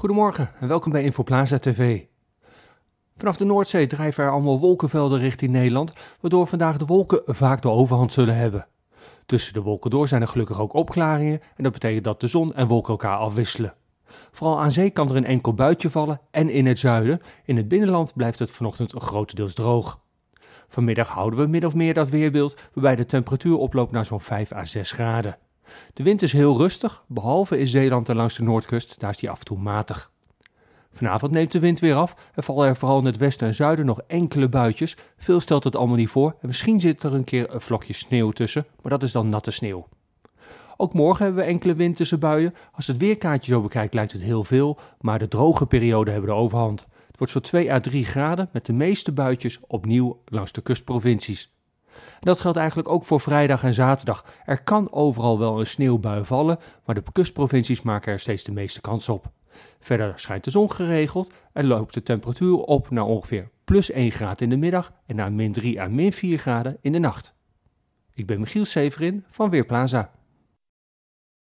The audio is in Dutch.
Goedemorgen en welkom bij Infoplaza TV. Vanaf de Noordzee drijven er allemaal wolkenvelden richting Nederland, waardoor vandaag de wolken vaak de overhand zullen hebben. Tussen de wolken door zijn er gelukkig ook opklaringen en dat betekent dat de zon en wolken elkaar afwisselen. Vooral aan zee kan er een enkel buitje vallen en in het zuiden, in het binnenland blijft het vanochtend grotendeels droog. Vanmiddag houden we min of meer dat weerbeeld, waarbij de temperatuur oploopt naar zo'n 5 à 6 graden. De wind is heel rustig, behalve in Zeeland en langs de noordkust, daar is die af en toe matig. Vanavond neemt de wind weer af en vallen er vooral in het westen en zuiden nog enkele buitjes. Veel stelt het allemaal niet voor en misschien zit er een keer een vlokje sneeuw tussen, maar dat is dan natte sneeuw. Ook morgen hebben we enkele winterse buien. Als het weerkaartje zo bekijkt lijkt het heel veel, maar de droge perioden hebben de overhand. Het wordt zo 2 à 3 graden met de meeste buitjes opnieuw langs de kustprovincies. Dat geldt eigenlijk ook voor vrijdag en zaterdag. Er kan overal wel een sneeuwbui vallen, maar de kustprovincies maken er steeds de meeste kans op. Verder schijnt de zon geregeld en loopt de temperatuur op naar ongeveer plus 1 graden in de middag en naar min 3 à min 4 graden in de nacht. Ik ben Michiel Severin van Weerplaza.